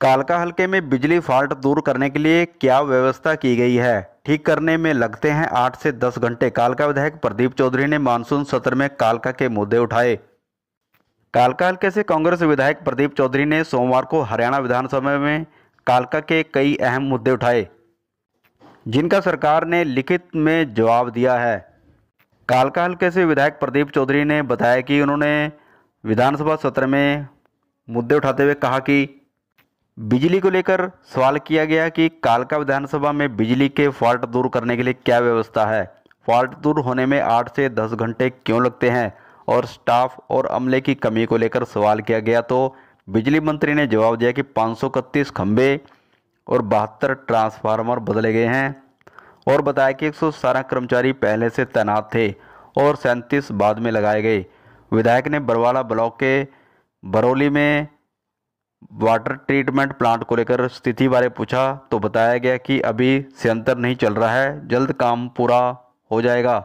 कालका हल्के में बिजली फॉल्ट दूर करने के लिए क्या व्यवस्था की गई है ठीक करने में लगते हैं आठ से दस घंटे कालका विधायक प्रदीप चौधरी ने मानसून सत्र में कालका के मुद्दे उठाए कालका हल्के से कांग्रेस विधायक प्रदीप चौधरी ने सोमवार को हरियाणा विधानसभा में कालका के कई अहम मुद्दे उठाए जिनका सरकार ने लिखित में जवाब दिया है कालका हल्के से विधायक प्रदीप चौधरी ने बताया कि उन्होंने विधानसभा सत्र में मुद्दे उठाते हुए कहा कि बिजली को लेकर सवाल किया गया कि कालका विधानसभा में बिजली के फॉल्ट दूर करने के लिए क्या व्यवस्था है फॉल्ट दूर होने में आठ से दस घंटे क्यों लगते हैं और स्टाफ और अमले की कमी को लेकर सवाल किया गया तो बिजली मंत्री ने जवाब दिया कि पाँच खंबे और बहत्तर ट्रांसफार्मर बदले गए हैं और बताया कि एक कर्मचारी पहले से तैनात थे और सैंतीस बाद में लगाए गए विधायक ने बरवाला ब्लॉक के बरौली में वाटर ट्रीटमेंट प्लांट को लेकर स्थिति बारे पूछा तो बताया गया कि अभी संयंत्र नहीं चल रहा है जल्द काम पूरा हो जाएगा